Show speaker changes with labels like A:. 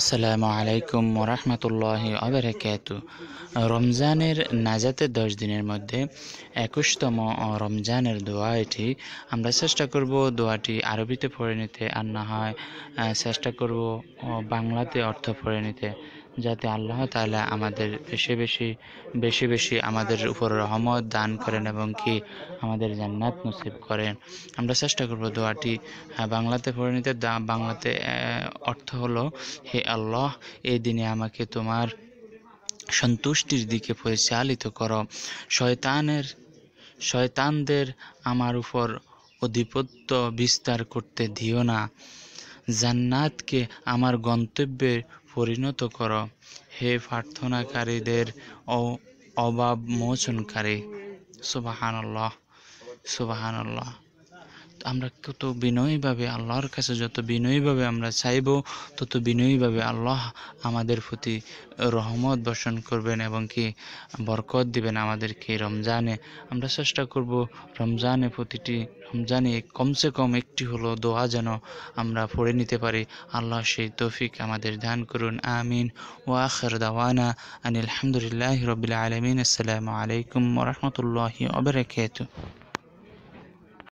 A: আসসালামু আলাইকুম ওরহমতুল্লাহ আবরাকাত রমজানের নাজাতে দশ দিনের মধ্যে একুশতম রমজানের দোয়া এটি আমরা চেষ্টা করব দোয়াটি আরবিতে পড়ে নিতে আর না হয় চেষ্টা করব বাংলাতে অর্থ পড়ে নিতে যাতে আল্লাহ তালা আমাদের বেশি বেশি বেশি বেশি আমাদের উপর রহমত দান করেন এবং কি আমাদের জান্নাত নসিব করেন আমরা চেষ্টা করব দোয়াটি বাংলাতে পড়ে নিতে বাংলাতে অর্থ হলো হে আল্লাহ এই দিনে আমাকে তোমার সন্তুষ্টির দিকে পরিচালিত করো শয়তানের শয়তানদের আমার উপর অধিপত্য বিস্তার করতে দিও না জান্নাতকে আমার গন্তব্যে পরিণত কর হে প্রার্থনাকারীদের অভাব মোচনকারী সুবাহান আল্লাহ সুবাহান আল্লাহ আমরা কত বিনয়ীভাবে আল্লাহর কাছে যত বিনয়ীভাবে আমরা চাইব তত বিনয়ীভাবে আল্লাহ আমাদের প্রতি রহমত বর্ষণ করবেন এবং কি বরকত দিবেন আমাদেরকে রমজানে আমরা চেষ্টা করব রমজানে প্রতিটি রমজানে কমসে কম একটি হলো দোয়া যেন আমরা পড়ে নিতে পারি আল্লাহ সেই তৌফিক আমাদের ধ্যান করুন আমিন ও আখর দাওয়ানা আনিল আলহামদুলিল্লাহ রবিল আলমিন আসসালামু আলাইকুম রহমতুল্লাহ অবরাকাত